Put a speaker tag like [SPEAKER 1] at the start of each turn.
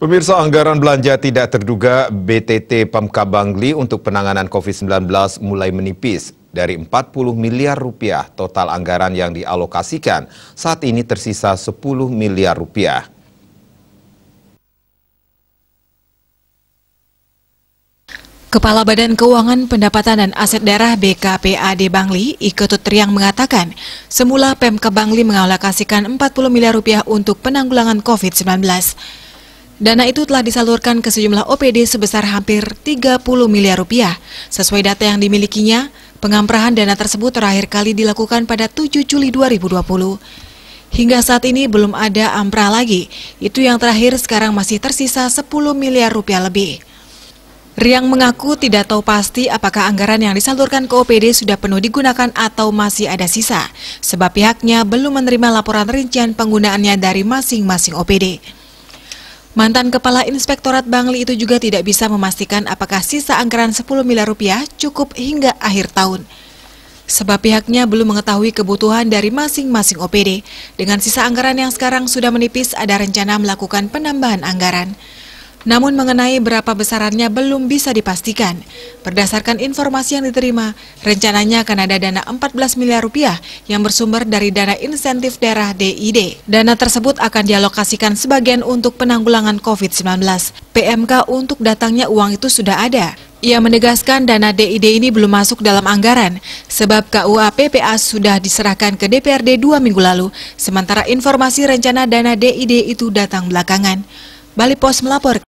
[SPEAKER 1] Pemirsa anggaran belanja tidak terduga BTT Pemkab Bangli untuk penanganan COVID-19 mulai menipis. Dari 40 miliar rupiah total anggaran yang dialokasikan, saat ini tersisa 10 miliar rupiah.
[SPEAKER 2] Kepala Badan Keuangan Pendapatan dan Aset Daerah BKPAD Bangli, Ike Tutriang mengatakan, semula Pemkab Bangli mengalokasikan 40 miliar rupiah untuk penanggulangan COVID-19. Dana itu telah disalurkan ke sejumlah OPD sebesar hampir 30 miliar rupiah. Sesuai data yang dimilikinya, pengamprahan dana tersebut terakhir kali dilakukan pada 7 Juli 2020. Hingga saat ini belum ada amprah lagi. Itu yang terakhir sekarang masih tersisa 10 miliar rupiah lebih. Riang mengaku tidak tahu pasti apakah anggaran yang disalurkan ke OPD sudah penuh digunakan atau masih ada sisa, sebab pihaknya belum menerima laporan rincian penggunaannya dari masing-masing OPD. Mantan Kepala Inspektorat Bangli itu juga tidak bisa memastikan apakah sisa anggaran 10 miliar rupiah cukup hingga akhir tahun. Sebab pihaknya belum mengetahui kebutuhan dari masing-masing OPD. Dengan sisa anggaran yang sekarang sudah menipis, ada rencana melakukan penambahan anggaran. Namun mengenai berapa besarannya belum bisa dipastikan. Berdasarkan informasi yang diterima, rencananya akan ada dana 14 miliar rupiah yang bersumber dari dana insentif daerah DID. Dana tersebut akan dialokasikan sebagian untuk penanggulangan COVID-19. PMK untuk datangnya uang itu sudah ada. Ia menegaskan dana DID ini belum masuk dalam anggaran, sebab KUA PPA sudah diserahkan ke DPRD dua minggu lalu, sementara informasi rencana dana DID itu datang belakangan. Bali Pos melapor.